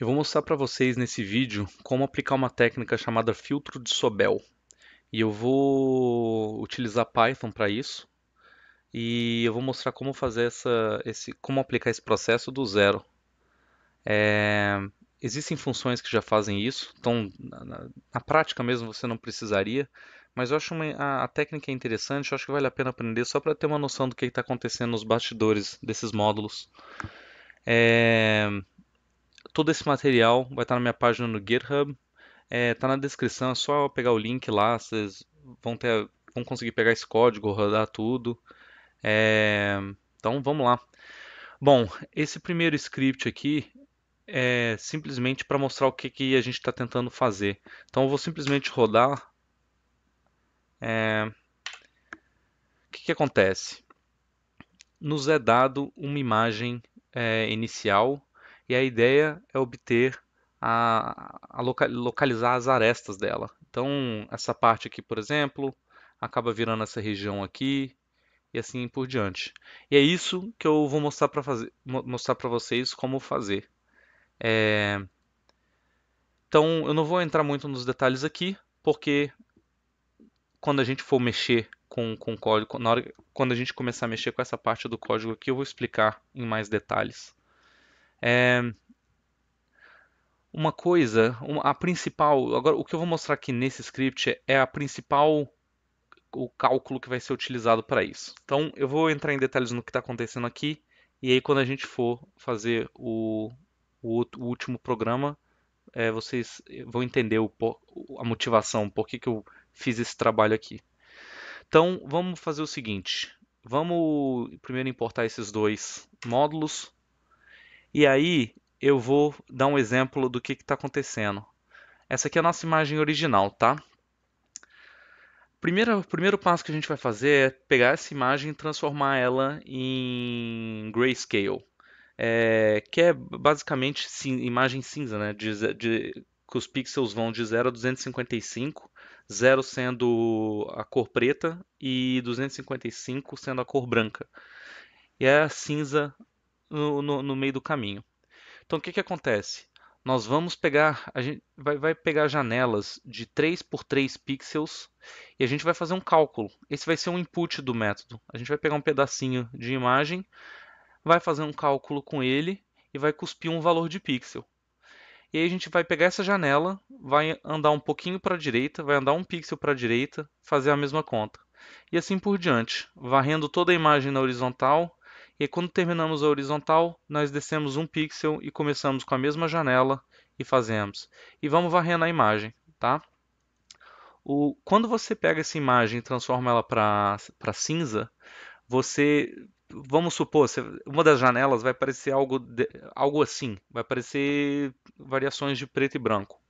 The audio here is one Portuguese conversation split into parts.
Eu vou mostrar para vocês nesse vídeo como aplicar uma técnica chamada filtro de Sobel. E eu vou utilizar Python para isso. E eu vou mostrar como fazer essa, esse, como aplicar esse processo do zero. É, existem funções que já fazem isso, então na, na, prática mesmo você não precisaria, mas eu acho uma, a, a técnica interessante, eu acho que vale a pena aprender só para ter uma noção do que está acontecendo nos bastidores desses módulos. É, todo esse material vai estar na minha página no GitHub. É, tá na descrição, é só pegar o link lá, vocês vão, ter, vão conseguir pegar esse código, rodar tudo. É, então vamos lá. Bom, esse primeiro script aqui é simplesmente para mostrar o que, que a gente está tentando fazer. Então eu vou simplesmente rodar. É, o que, que acontece? Nos é dado uma imagem é, inicial e a ideia é obter a, a localizar as arestas dela. Então, essa parte aqui, por exemplo, acaba virando essa região aqui e assim por diante. E é isso que eu vou mostrar para mostrar para vocês como fazer. É... Então, eu não vou entrar muito nos detalhes aqui, porque quando a gente for mexer com, com o código, hora, quando a gente começar a mexer com essa parte do código aqui, eu vou explicar em mais detalhes. É, uma coisa, a principal, agora o que eu vou mostrar aqui nesse script é a principal o cálculo que vai ser utilizado para isso. Então eu vou entrar em detalhes no que está acontecendo aqui e aí quando a gente for fazer o, o, o último programa é, vocês vão entender o, a motivação, por que, que eu fiz esse trabalho aqui. Então vamos fazer o seguinte, vamos primeiro importar esses dois módulos e aí eu vou dar um exemplo do que está acontecendo. Essa aqui é a nossa imagem original, tá? Primeiro, o primeiro passo que a gente vai fazer é pegar essa imagem e transformar ela em grayscale, é, que é basicamente sim, imagem cinza, né? De, de, que os pixels vão de 0 a 255, 0 sendo a cor preta e 255 sendo a cor branca. E é a cinza no, no, meio do caminho. Então o que, que acontece? Nós vamos pegar, a gente vai, vai pegar janelas de 3 por 3 pixels e a gente vai fazer um cálculo. Esse vai ser um input do método. A gente vai pegar um pedacinho de imagem, vai fazer um cálculo com ele e vai cuspir um valor de pixel. E aí a gente vai pegar essa janela, vai andar um pouquinho para a direita, vai andar um pixel para a direita, fazer a mesma conta. E assim por diante, varrendo toda a imagem na horizontal e quando terminamos a horizontal, nós descemos um pixel e começamos com a mesma janela e fazemos. E vamos varrendo a imagem, tá? O, quando você pega essa imagem e transforma ela para cinza, você, vamos supor, você, uma das janelas vai parecer algo, algo assim, vai parecer variações de preto e branco.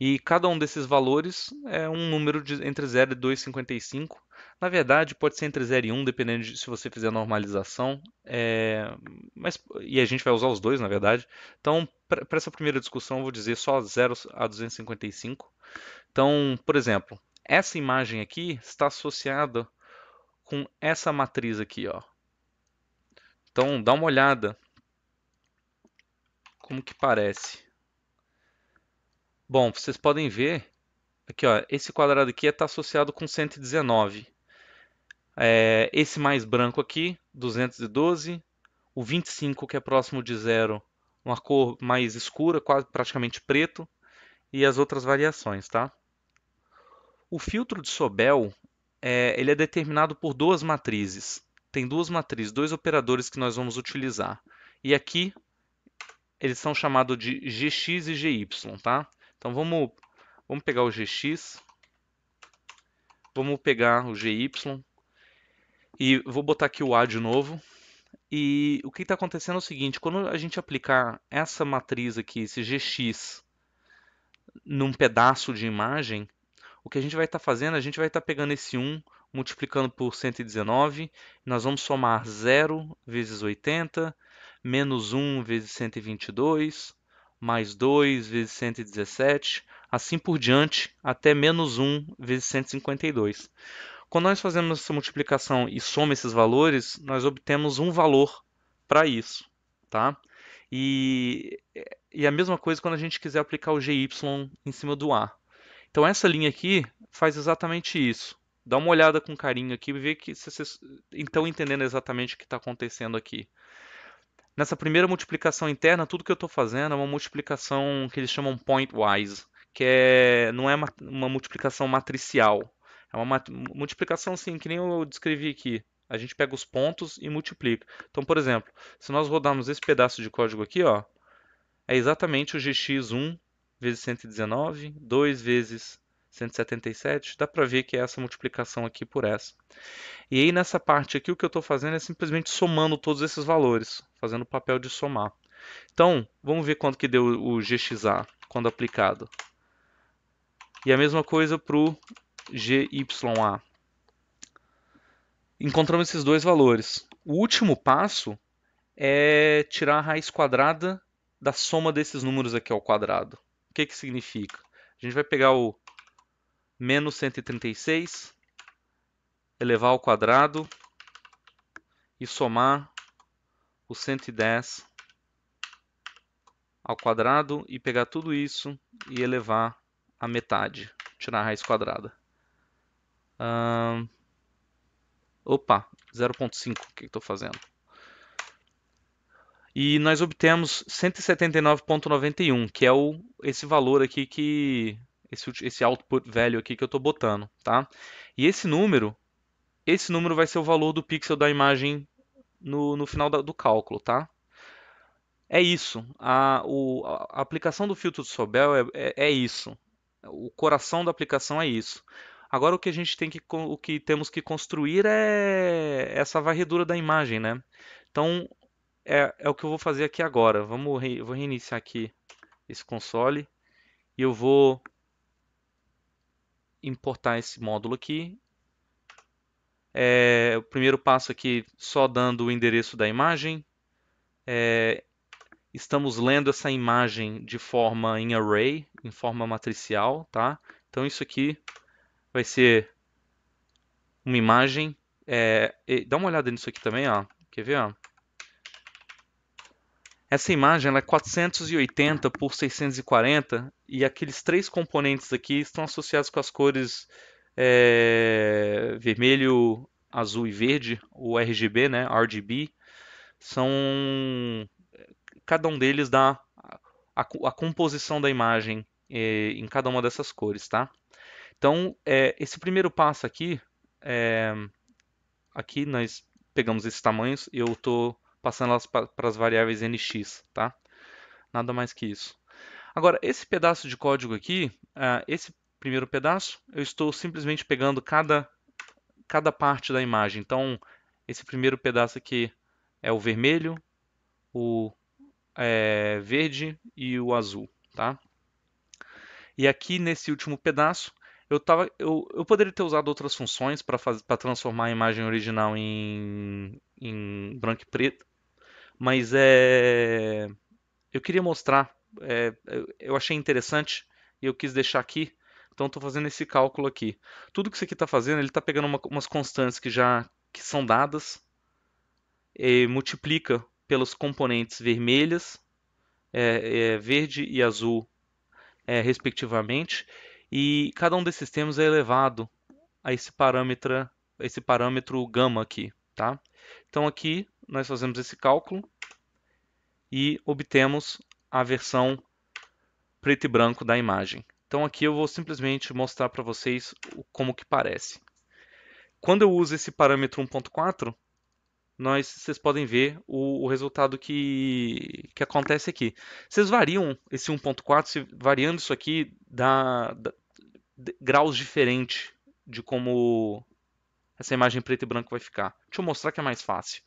E cada um desses valores é um número de, entre 0 e 2,55. Na verdade, pode ser entre 0 e 1, dependendo de se você fizer a normalização. É, mas, e a gente vai usar os dois, na verdade. Então, para essa primeira discussão, eu vou dizer só 0 a 255. Então, por exemplo, essa imagem aqui está associada com essa matriz aqui. Ó. Então, dá uma olhada como que parece. Bom, vocês podem ver aqui, ó, esse quadrado aqui está associado com 119. É, esse mais branco aqui, 212. O 25, que é próximo de zero, uma cor mais escura, quase praticamente preto. E as outras variações, tá? O filtro de Sobel é, ele é determinado por duas matrizes. Tem duas matrizes, dois operadores que nós vamos utilizar. E aqui eles são chamados de GX e GY, tá? Então vamos, vamos pegar o GX, vamos pegar o GY e vou botar aqui o A de novo. E o que está acontecendo é o seguinte, quando a gente aplicar essa matriz aqui, esse GX, num pedaço de imagem, o que a gente vai estar tá fazendo, a gente vai estar tá pegando esse 1, multiplicando por 119, nós vamos somar 0 vezes 80, menos 1 vezes 122, mais 2 vezes 117, assim por diante, até menos 1 vezes 152. Quando nós fazemos essa multiplicação e soma esses valores, nós obtemos um valor para isso. Tá? E, e a mesma coisa quando a gente quiser aplicar o GY em cima do A. Então essa linha aqui faz exatamente isso. Dá uma olhada com carinho aqui e vê que se vocês estão entendendo exatamente o que está acontecendo aqui. Nessa primeira multiplicação interna, tudo que eu estou fazendo é uma multiplicação que eles chamam pointwise, que é, não é uma, uma multiplicação matricial. É uma mat multiplicação, assim, que nem eu descrevi aqui. A gente pega os pontos e multiplica. Então, por exemplo, se nós rodarmos esse pedaço de código aqui, ó, é exatamente o GX1 vezes 119, 2 vezes 177, dá para ver que é essa multiplicação aqui por essa. E aí nessa parte aqui o que eu estou fazendo é simplesmente somando todos esses valores, fazendo o papel de somar. Então, vamos ver quanto que deu o GXA quando aplicado. E a mesma coisa para o GYA. Encontramos esses dois valores. O último passo é tirar a raiz quadrada da soma desses números aqui ao quadrado. O que, que significa? A gente vai pegar o menos 136 elevar ao quadrado e somar o 110 ao quadrado e pegar tudo isso e elevar a metade, tirar a raiz quadrada. Um, opa, 0.5, o que estou fazendo? E nós obtemos 179.91, que é o, esse valor aqui que esse, esse output velho aqui que eu estou botando, tá? E esse número, esse número vai ser o valor do pixel da imagem no, no final da, do cálculo, tá? É isso. A, o, a aplicação do filtro de Sobel é, é, é isso. O coração da aplicação é isso. Agora o que a gente tem que o que temos que construir é essa varredura da imagem, né? Então é, é o que eu vou fazer aqui agora. Vamos re, vou reiniciar aqui esse console e eu vou importar esse módulo aqui. É, o primeiro passo aqui, só dando o endereço da imagem. É, estamos lendo essa imagem de forma em array, em forma matricial, tá? Então isso aqui vai ser uma imagem. É, dá uma olhada nisso aqui também, ó. Quer ver? Ó? Essa imagem é 480 por 640 e aqueles três componentes aqui estão associados com as cores é, vermelho, azul e verde, o RGB, né, RGB, são cada um deles dá a, a composição da imagem é, em cada uma dessas cores, tá? Então, é, esse primeiro passo aqui, é, aqui nós pegamos esses tamanhos, eu estou passando elas para as variáveis nx, tá? Nada mais que isso. Agora, esse pedaço de código aqui, uh, esse primeiro pedaço, eu estou simplesmente pegando cada, cada parte da imagem. Então, esse primeiro pedaço aqui é o vermelho, o é, verde e o azul, tá? E aqui nesse último pedaço, eu, tava, eu, eu poderia ter usado outras funções para transformar a imagem original em, em branco e preto, mas é, eu queria mostrar, é, eu achei interessante e eu quis deixar aqui. Então estou fazendo esse cálculo aqui. Tudo que isso aqui está fazendo, ele está pegando uma, umas constantes que já que são dadas e multiplica pelos componentes vermelhas, é, é, verde e azul, é, respectivamente, e cada um desses termos é elevado a esse parâmetro, esse parâmetro gama aqui, tá? Então aqui nós fazemos esse cálculo e obtemos a versão preto e branco da imagem. Então aqui eu vou simplesmente mostrar para vocês como que parece. Quando eu uso esse parâmetro 1.4, nós, vocês podem ver o, o, resultado que, que acontece aqui. Vocês variam esse 1.4, variando isso aqui, dá, dá graus diferentes de como essa imagem preto e branco vai ficar. Deixa eu mostrar que é mais fácil.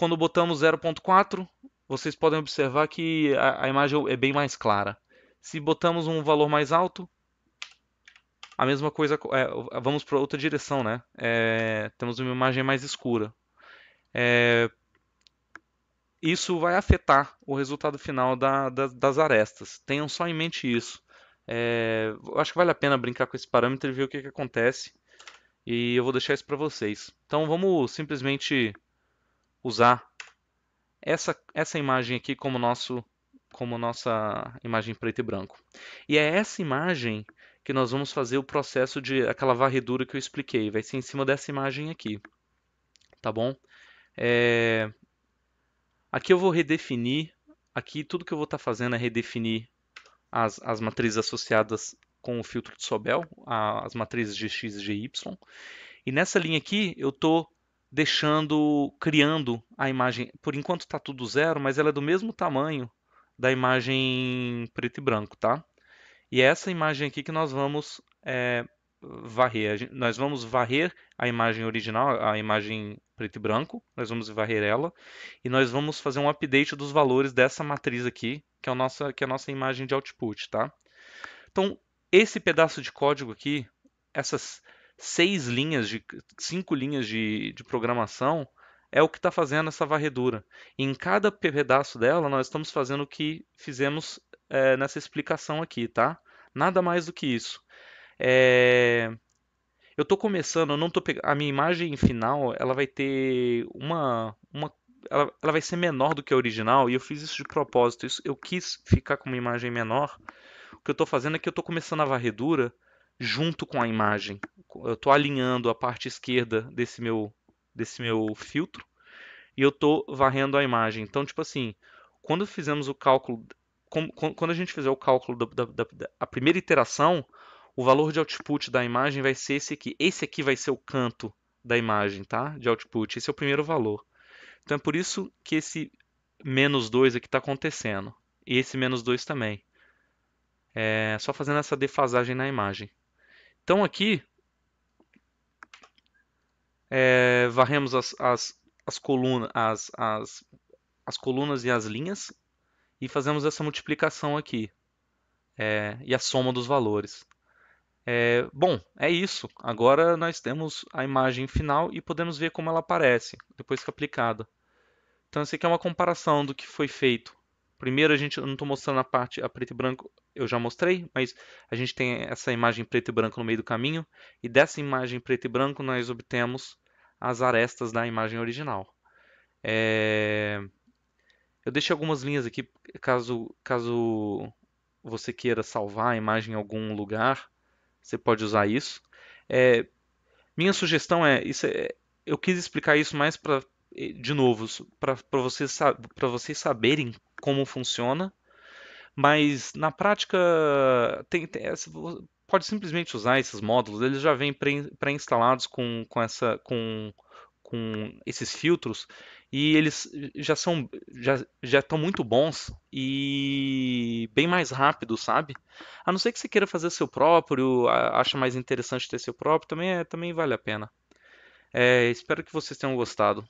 Quando botamos 0.4, vocês podem observar que a, a imagem é bem mais clara. Se botamos um valor mais alto, a mesma coisa, é, vamos para outra direção, né? É, temos uma imagem mais escura. É, isso vai afetar o resultado final da, da, das arestas. Tenham só em mente isso. É, acho que vale a pena brincar com esse parâmetro e ver o que, que acontece. E eu vou deixar isso para vocês. Então vamos simplesmente usar essa, essa imagem aqui como, nosso, como nossa imagem preto e branco. E é essa imagem que nós vamos fazer o processo de aquela varredura que eu expliquei. Vai ser em cima dessa imagem aqui. Tá bom? É... Aqui eu vou redefinir. Aqui tudo que eu vou estar tá fazendo é redefinir as, as matrizes associadas com o filtro de Sobel, as matrizes de x e de y. E nessa linha aqui eu estou deixando, criando a imagem. Por enquanto está tudo zero, mas ela é do mesmo tamanho da imagem preto e branco, tá? E é essa imagem aqui que nós vamos é, varrer. Nós vamos varrer a imagem original, a imagem preto e branco, nós vamos varrer ela, e nós vamos fazer um update dos valores dessa matriz aqui, que é a nossa, que é a nossa imagem de output, tá? Então, esse pedaço de código aqui, essas seis linhas, de cinco linhas de, de programação é o que está fazendo essa varredura. E em cada pedaço dela, nós estamos fazendo o que fizemos é, nessa explicação aqui, tá? Nada mais do que isso. É... Eu estou começando, eu não tô pegando... a minha imagem final, ela vai ter uma, uma... Ela, ela, vai ser menor do que a original e eu fiz isso de propósito. Isso, eu quis ficar com uma imagem menor. O que eu estou fazendo é que eu estou começando a varredura junto com a imagem. Eu estou alinhando a parte esquerda desse meu, desse meu filtro e eu estou varrendo a imagem. Então, tipo assim, quando fizemos o cálculo, quando a gente fizer o cálculo da, da, da a primeira iteração, o valor de output da imagem vai ser esse aqui. Esse aqui vai ser o canto da imagem, tá? De output. Esse é o primeiro valor. Então é por isso que esse menos 2 aqui está acontecendo. E esse menos 2 também. É só fazendo essa defasagem na imagem. Então aqui é, varremos as, as, as, coluna, as, as, as colunas e as linhas e fazemos essa multiplicação aqui é, e a soma dos valores. É, bom, é isso. Agora nós temos a imagem final e podemos ver como ela aparece depois que aplicada. Então, isso aqui é uma comparação do que foi feito. Primeiro, a gente, eu não estou mostrando a parte a preto e branco eu já mostrei, mas a gente tem essa imagem preto e branco no meio do caminho, e dessa imagem preto e branco nós obtemos as arestas da imagem original. É... Eu deixei algumas linhas aqui, caso, caso você queira salvar a imagem em algum lugar, você pode usar isso. É... Minha sugestão é, isso é... eu quis explicar isso mais para de novo, para vocês, vocês saberem como funciona mas na prática, tem, tem, pode simplesmente usar esses módulos, eles já vêm pré-instalados com, com, essa, com, com esses filtros e eles já são já já estão muito bons e bem mais rápidos, sabe? A não ser que você queira fazer seu próprio, acha mais interessante ter seu próprio, também é, também vale a pena. É, espero que vocês tenham gostado.